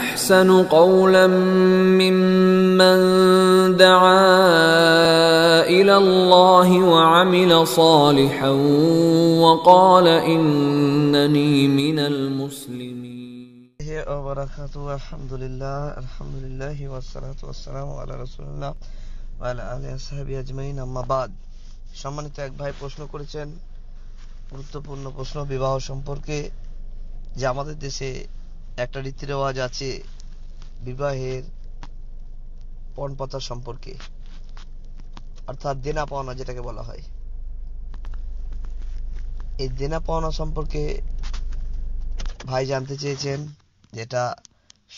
احسن قولا ممن دعا الى الله وعمل صالحا وقال انني من المسلمين وبركاته الحمد لله الحمد لله والصلاه والسلام على رسول الله وعلى اله وصحبه اجمعين اما بعد সম্মানিত এক ভাই প্রশ্ন করেছেন গুরুত্বপূর্ণ প্রশ্ন বিবাহ সম্পর্কে যে আমাদের দেশে একটা রীতি রেওয়াজ আছে বিবাহের পণ প্রথা সম্পর্কে অর্থাৎ দেনা পাওনা যেটাকে বলা হয় এই দেনা পাওনা সম্পর্কে ভাই জানতে চেয়েছেন যেটা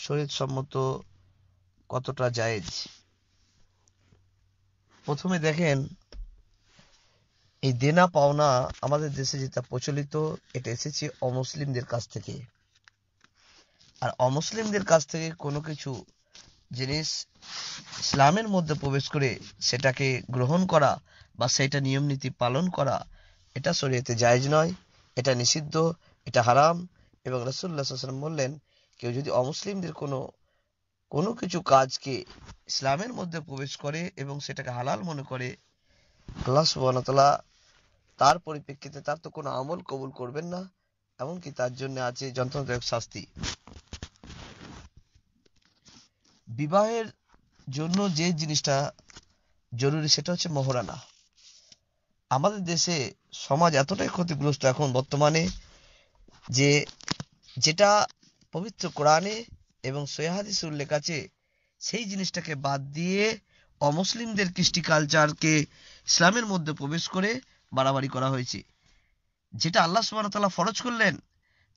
শরীর সম্মত কতটা জায়েজ প্রথমে দেখেন এই দেনা পাওনা আমাদের দেশে যেটা প্রচলিত এটা এসেছে অমুসলিমদের কাছ থেকে আর অমুসলিমদের কাছ থেকে কোনো কিছু জিনিস ইসলামের মধ্যে প্রবেশ করে সেটাকে গ্রহণ করা বা সেটা নিয়ম নীতি পালন করা এটা শরীয়তে জায়জ নয় এটা নিষিদ্ধ এটা হারাম এবং রসুল্লাহ সাল্লাম বললেন কেউ যদি অমুসলিমদের কোনো কোনো কিছু কাজকে ইসলামের মধ্যে প্রবেশ করে এবং সেটাকে হালাল মনে করে আল্লাহ সুবাহতলা তার পরিপ্রেক্ষিতে তার তো কোনো আমল কবুল করবেন না এমনকি তার জন্য আছে যন্ত্রদায়ক শাস্তি বিবাহের জন্য যে জিনিসটা জরুরি সেটা হচ্ছে মহরানা আমাদের দেশে সমাজ এতটাই ক্ষতিগ্রস্ত এখন বর্তমানে যে যেটা পবিত্র কোরআনে এবং সৈহাদিস উল্লেখ আছে সেই জিনিসটাকে বাদ দিয়ে অমুসলিমদের কৃষ্টি কালচারকে ইসলামের মধ্যে প্রবেশ করে বাড়াবাড়ি করা হয়েছে যেটা আল্লাহ সুবাহ ফরজ করলেন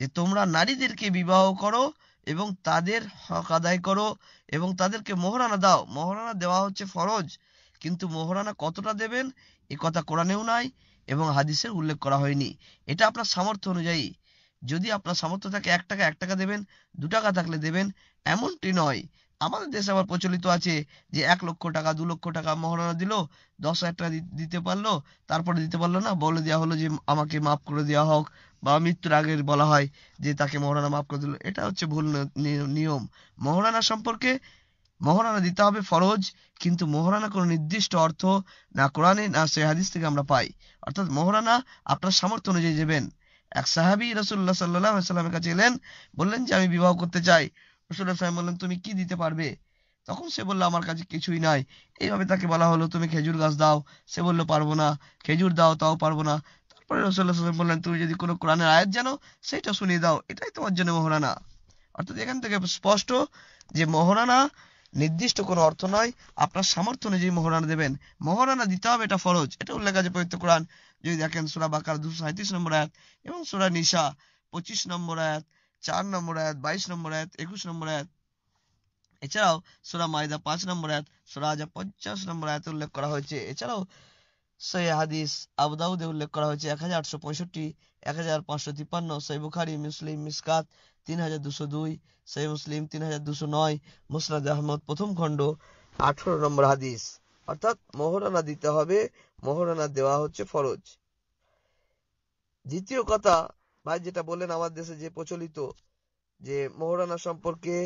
যে তোমরা নারীদেরকে বিবাহ করো এবং তাদের হক আদায় করো এবং তাদেরকে মোহরানা দাও মোহরানা দেওয়া হচ্ছে ফরজ কিন্তু মোহরানা কতটা দেবেন এ কথা কোরআনেও নাই এবং হাদিসের উল্লেখ করা হয়নি এটা আপনার সামর্থ্য অনুযায়ী যদি আপনার সামর্থ্য থাকে এক টাকা এক টাকা দেবেন দু টাকা থাকলে দেবেন এমনটি নয় আমাদের দেশে আবার প্রচলিত আছে যে এক লক্ষ টাকা দু লক্ষ টাকা মহারণা দিল দশ হাজার টাকা দিতে পারলো তারপরে দিতে পারলো না বলে দেওয়া হলো যে আমাকে মাফ করে দেওয়া হোক বা মৃত্যুর আগে বলা হয় যে তাকে মহারানা মাফ করে দিল এটা হচ্ছে ভুল নিয়ম মহারানা সম্পর্কে মহারানা দিতে হবে ফরজ কিন্তু মহারানা কোনো নির্দিষ্ট অর্থ না কোরআনে না সেহাদিস থেকে আমরা পাই অর্থাৎ মহারানা আপনার সামর্থ্য অনুযায়ী দেবেন এক সাহাবি রসুল্লাহ সাল্লাহ সাল্লামের কাছে এলেন বললেন যে আমি বিবাহ করতে চাই রসুল্লাহ সাহেব বললেন তুমি কি দিতে পারবে তখন সে বললো আমার কাছে কিছুই নাই এইভাবে তাকে বলা হলো তুমি খেজুর গাছ দাও সে বললো পারবো না খেজুর দাও তাও পারবো না পরে রসুল্লাহ বললেন তুমি যদি কোনো কোরআনের আয়াত জানো সেটা শুনিয়ে দাও এটাই তোমার জন্য মহারানা অর্থাৎ এখান থেকে স্পষ্ট যে মহারানা নির্দিষ্ট কোনো অর্থ নয় আপনার সামর্থ্য অনুযায়ী মহারানা দেবেন মহারানা দিতে হবে এটা ফরজ এটা উল্লেখ আছে পবিত্র কোরআন যদি দেখেন সুরা বাকার দুশো সাঁত্রিশ নম্বর আয়াত এবং সুরা নিশা পঁচিশ নম্বর আয়াত চার নম্বর আয়াত বাইশ নম্বর আয়াত একুশ নম্বর আয়াত এছাড়াও সুরা মায়দা পাঁচ নম্বর আয়াত সুরা আজা পঞ্চাশ নম্বর আয়াত উল্লেখ করা হয়েছে এছাড়াও সই হাদিস আবুদাউদে উল্লেখ করা হয়েছে এক হাজার আটশো পঁয়ষট্টি এক বুখারি মুসলিম মিসকাত তিন হাজার দুশো দুই সই মুসলিম তিন হাজার দুশো নয় মুসনাদ আহমদ প্রথম খণ্ড আঠারো নম্বর হাদিস অর্থাৎ মহরানা দিতে হবে মহরানা দেওয়া হচ্ছে ফরজ দ্বিতীয় কথা ভাই যেটা বললেন আমার দেশে যে প্রচলিত যে মহরানা সম্পর্কে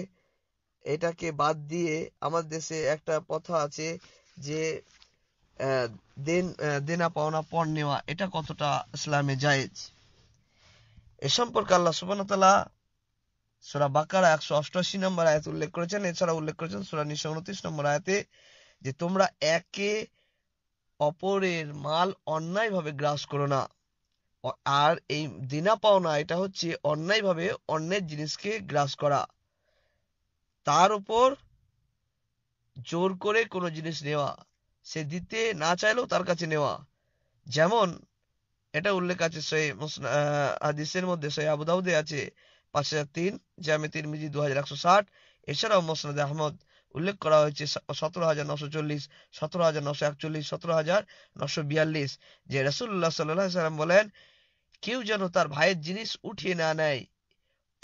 এটাকে বাদ দিয়ে আমার দেশে একটা কথা আছে যে দেনা পাওনা পণ নেওয়া এটা কতটা ইসলামে জায়েজ এ সম্পর্কে আল্লাহ সুবানতালা সোরা বাকারা একশো অষ্টআশি নম্বর আয়াত উল্লেখ করেছেন এছাড়া উল্লেখ করেছেন সোরা নিশো উনত্রিশ নম্বর আয়াতে যে তোমরা একে অপরের মাল অন্যায়ভাবে গ্রাস করো না আর এই দেনা পাওনা এটা হচ্ছে অন্যায়ভাবে অন্যের জিনিসকে গ্রাস করা তার উপর জোর করে কোনো জিনিস নেওয়া সে দিতে না চাইলেও তার কাছে নেওয়া যেমন এটা উল্লেখ আছে সই হাদিসের মধ্যে সই আবুদাউদে আছে পাঁচ হাজার তিন জামে মিজি দু হাজার একশো ষাট এছাড়াও মোসনাদ আহমদ উল্লেখ করা হয়েছে সতেরো হাজার নশো চল্লিশ সতেরো হাজার নশো একচল্লিশ সতেরো হাজার নশো বিয়াল্লিশ যে রসুল্লাহ সাল্লাহ সাল্লাম বলেন কেউ যেন তার ভাইয়ের জিনিস উঠিয়ে না নেয়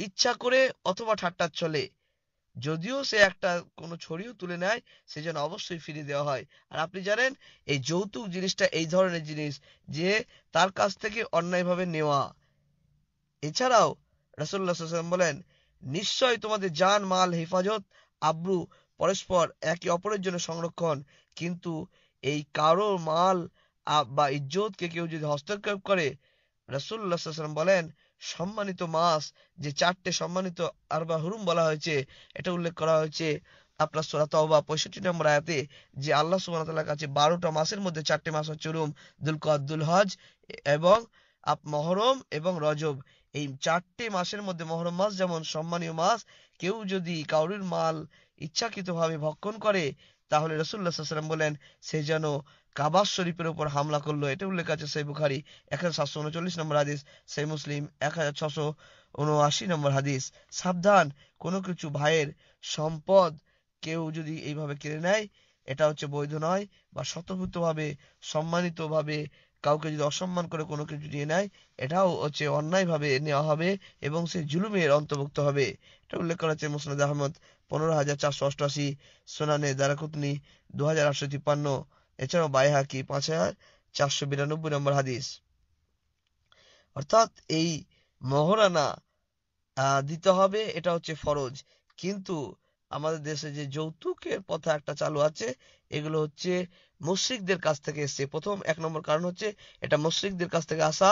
ইচ্ছা করে অথবা ঠাট্টার চলে যদিও সে একটা কোনো ছড়িও তুলে নেয় সে যেন অবশ্যই ফিরিয়ে দেওয়া হয় আর আপনি জানেন এই যৌতুক জিনিসটা এই ধরনের জিনিস যে তার কাছ থেকে অন্যায়ভাবে নেওয়া এছাড়াও রসুল্লাহাম বলেন নিশ্চয় তোমাদের যান মাল হেফাজত আব্রু পরস্পর একে অপরের জন্য সংরক্ষণ কিন্তু এই কারো মাল বা ইজ্জতকে কেউ যদি হস্তক্ষেপ করে রসুল্লাহাম বলেন সম্মানিত মাস যে চারটে সম্মানিত আরবা হুরুম বলা হয়েছে এটা উল্লেখ করা হয়েছে আপনার সোরা তওবা পঁয়ষট্টি নম্বর আয়াতে যে আল্লাহ সুবাহ ওয়া কাছে বারোটা মাসের মধ্যে চারটে মাস হচ্ছে রুম দুলকদ হজ এবং আপ মহরম এবং রজব এই চারটে মাসের মধ্যে মহরম মাস যেমন সম্মানীয় মাস কেউ যদি কাউরির মাল ইচ্ছাকৃতভাবে ভক্ষণ করে তাহলে রসুল্লা সাল্লাম বলেন সে যেন কাবাস শরীফের উপর হামলা করলো এটা উল্লেখ আছে সেই বুখারি এক হাজার সাতশো উনচল্লিশ নম্বর হাদিস সেই মুসলিম এক হাজার ছশো উনআশি নম্বর হাদিস সাবধান কোনো কিছু ভাইয়ের সম্পদ কেউ যদি এইভাবে কেড়ে নেয় এটা হচ্ছে বৈধ নয় বা শতভূতভাবে সম্মানিতভাবে কাউকে যদি অসম্মান করে কোনো কিছু দিয়ে নেয় এটাও হচ্ছে অন্যায়ভাবে নেওয়া হবে এবং সে জুলুমের অন্তর্ভুক্ত হবে এটা উল্লেখ করা হচ্ছে মুসনাদ আহমদ পনেরো হাজার চারশো অষ্টআশি সোনানে দারাকুতনি দু হাজার আটশো তিপ্পান্ন এছাড়াও বাইহাকি পাঁচ হাজার চারশো বিরানব্বই নম্বর হাদিস অর্থাৎ এই মহরানা দিতে হবে এটা হচ্ছে ফরজ কিন্তু আমাদের দেশে যে যৌতুকের প্রথা একটা চালু আছে এগুলো হচ্ছে মুশ্রিকদের কাছ থেকে এসছে প্রথম এক নম্বর কারণ হচ্ছে এটা মুশ্রিকদের কাছ থেকে আসা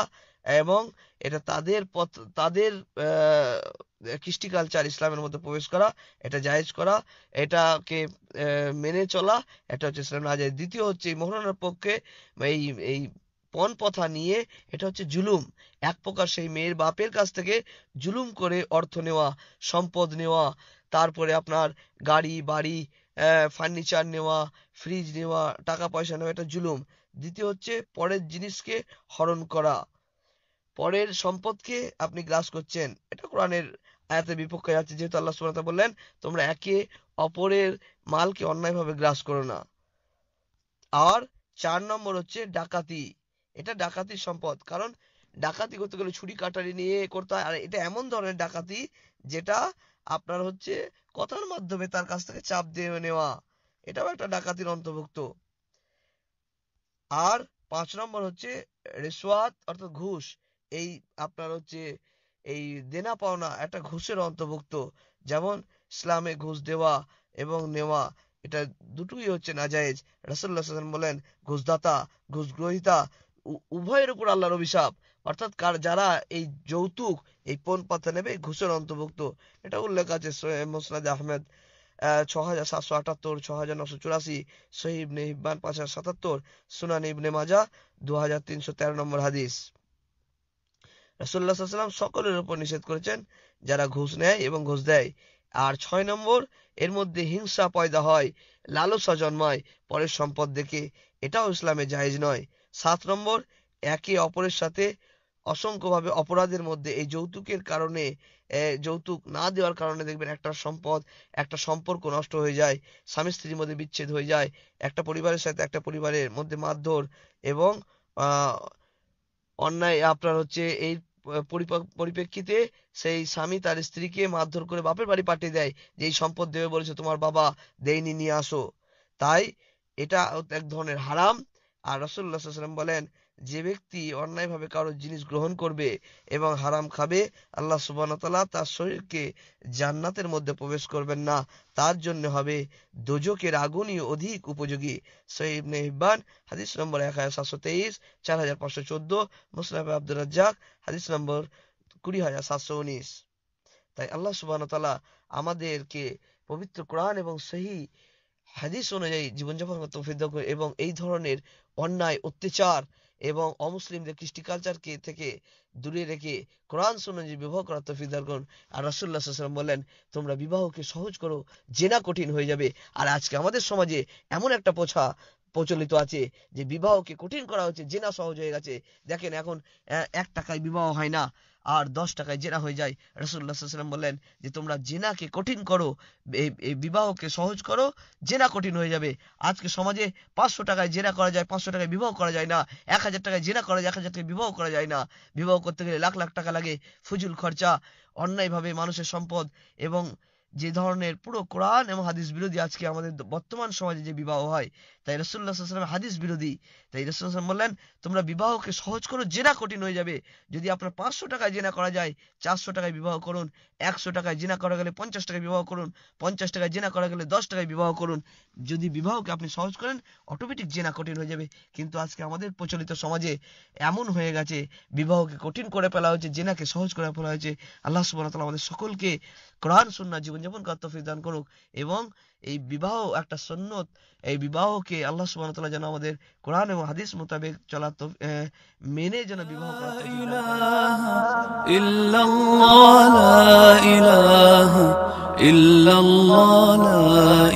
এবং এটা তাদের পথ তাদের কৃষ্টি কালচার ইসলামের মধ্যে প্রবেশ করা এটা জায়েজ করা এটাকে মেনে চলা এটা হচ্ছে ইসলাম না দ্বিতীয় হচ্ছে এই মোহরানার পক্ষে এই এই পন প্রথা নিয়ে এটা হচ্ছে জুলুম এক প্রকার সেই মেয়ের বাপের কাছ থেকে জুলুম করে অর্থ নেওয়া সম্পদ নেওয়া তারপরে আপনার গাড়ি বাড়ি ফার্নিচার নেওয়া ফ্রিজ নেওয়া টাকা পয়সা নেওয়া এটা জুলুম দ্বিতীয় হচ্ছে পরের জিনিসকে হরণ করা পরের সম্পদকে আপনি গ্রাস করছেন এটা কোরআনের আয়াতের বিপক্ষে আছে যেহেতু আল্লাহ সুবাহ বললেন তোমরা একে অপরের মালকে অন্যায়ভাবে গ্রাস করো না আর চার নম্বর হচ্ছে ডাকাতি এটা ডাকাতির সম্পদ কারণ ডাকাতি করতে গেলে ছুরি কাটারি নিয়ে করতে হয় আর এটা এমন ধরনের ডাকাতি যেটা আপনার হচ্ছে কথার মাধ্যমে তার কাছ থেকে চাপ দিয়ে নেওয়া এটাও একটা ডাকাতির অন্তর্ভুক্ত আর পাঁচ নম্বর হচ্ছে রেসোয়াত অর্থাৎ ঘুষ এই আপনার হচ্ছে এই দেনা পাওনা একটা ঘুষের অন্তর্ভুক্ত যেমন ইসলামে ঘুষ দেওয়া এবং নেওয়া এটা দুটোই হচ্ছে নাজায়েজ রাসুল্লাহ বলেন ঘুষদাতা ঘুষ গ্রহিতা উভয়ের উপর আল্লাহর অভিশাপ অর্থাৎ কার যারা এই যৌতুক এই পণ পাতা নেবে ঘুষের অন্তর্ভুক্ত এটা উল্লেখ আছে মোসনাদ আহমেদ ছ হাজার সাতশো আটাত্তর ছ হাজার নশো চুরাশি পাঁচ হাজার সাতাত্তর সুনান ইবনে মাজা দু হাজার তিনশো তেরো নম্বর হাদিস সকলের উপর নিষেধ করেছেন যারা ঘুষ নেয় এবং ঘুষ দেয় আর ছয় নম্বর এর মধ্যে হিংসা পয়দা হয় লালসা জন্মায় পরের সম্পদ দেখে এটাও ইসলামে জায়েজ নয় সাত নম্বর একে অপরের সাথে অসংখ্যভাবে অপরাধের মধ্যে এই যৌতুকের কারণে যৌতুক না দেওয়ার কারণে দেখবেন একটা সম্পদ একটা সম্পর্ক নষ্ট হয়ে যায় স্বামী স্ত্রীর মধ্যে বিচ্ছেদ হয়ে যায় একটা পরিবারের সাথে একটা পরিবারের মধ্যে মারধর এবং অন্যায় আপনার হচ্ছে এই পরিপ্রেক্ষিতে সেই স্বামী তার স্ত্রীকে মারধর করে বাপের বাড়ি পাঠিয়ে দেয় যে এই সম্পদ দেবে বলেছে তোমার বাবা দেয়নি নিয়ে আসো তাই এটা এক ধরনের হারাম আর রসুল্লাহ সাল্লাম বলেন যে ব্যক্তি অন্যায়ভাবে কারো জিনিস গ্রহণ করবে এবং হারাম খাবে আল্লাহ সুবাহতাল্লাহ তার শরীরকে জান্নাতের মধ্যে প্রবেশ করবেন না তার জন্য হবে দোজকের আগুনই অধিক উপযোগী সৈবনে নেহবান হাদিস নম্বর এক হাজার সাতশো তেইশ চার হাজার পাঁচশো চোদ্দ মুসলাফে আব্দুল রাজ্জাক হাদিস নম্বর কুড়ি হাজার সাতশো উনিশ তাই আল্লাহ সুবাহতাল্লাহ আমাদেরকে পবিত্র কোরআন এবং সহি হাদিস অনুযায়ী জীবনযাপন তৌফিক এবং এই ধরনের অন্যায় অত্যাচার এবং অমুসলিমদের কৃষ্টি কালচারকে থেকে দূরে রেখে কোরআন সুনজি বিবাহ করার তৌফিক দান করুন আর সাল্লাম বললেন তোমরা বিবাহকে সহজ করো জেনা কঠিন হয়ে যাবে আর আজকে আমাদের সমাজে এমন একটা পোছা প্রচলিত আছে যে বিবাহকে কঠিন করা হচ্ছে জেনা সহজ হয়ে গেছে দেখেন এখন এক টাকায় বিবাহ হয় না আর দশ টাকায় জেনা হয়ে যায় রসুল্লাহ সাল্লাম বললেন যে তোমরা জেনাকে কঠিন করো এই বিবাহকে সহজ করো জেনা কঠিন হয়ে যাবে আজকে সমাজে পাঁচশো টাকায় জেনা করা যায় পাঁচশো টাকায় বিবাহ করা যায় না এক হাজার টাকায় জেনা করা যায় এক হাজার টাকায় বিবাহ করা যায় না বিবাহ করতে গেলে লাখ লাখ টাকা লাগে ফুজুল খরচা অন্যায়ভাবে মানুষের সম্পদ এবং যে ধরনের পুরো কোরআন এবং হাদিস বিরোধী আজকে আমাদের বর্তমান সমাজে যে বিবাহ হয় তাই রসুল্লাহাম হাদিস বিরোধী তাই রসুল্লাহাম বললেন তোমরা বিবাহকে সহজ করো জেনা কঠিন হয়ে যাবে যদি আপনার পাঁচশো টাকায় জেনা করা যায় চারশো টাকায় বিবাহ করুন একশো টাকায় জেনা করা গেলে পঞ্চাশ টাকায় বিবাহ করুন পঞ্চাশ টাকায় জেনা করা গেলে দশ টাকায় বিবাহ করুন যদি বিবাহকে আপনি সহজ করেন অটোমেটিক জেনা কঠিন হয়ে যাবে কিন্তু আজকে আমাদের প্রচলিত সমাজে এমন হয়ে গেছে বিবাহকে কঠিন করে ফেলা হয়েছে জেনাকে সহজ করে ফেলা হয়েছে আল্লাহ সুবাহ আমাদের সকলকে কোরআন সুন্না জীবন জীবন কার তফিক দান করুক এবং এই বিবাহ একটা সন্ন্যত এই বিবাহকে আল্লাহ সুবাহ তালা যেন আমাদের কোরআন এবং হাদিস মোতাবেক চলা মেনে যেন বিবাহ করা ইল্লাল্লাহ লা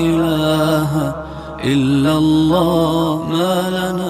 ইলাহা ইল্লাল্লাহ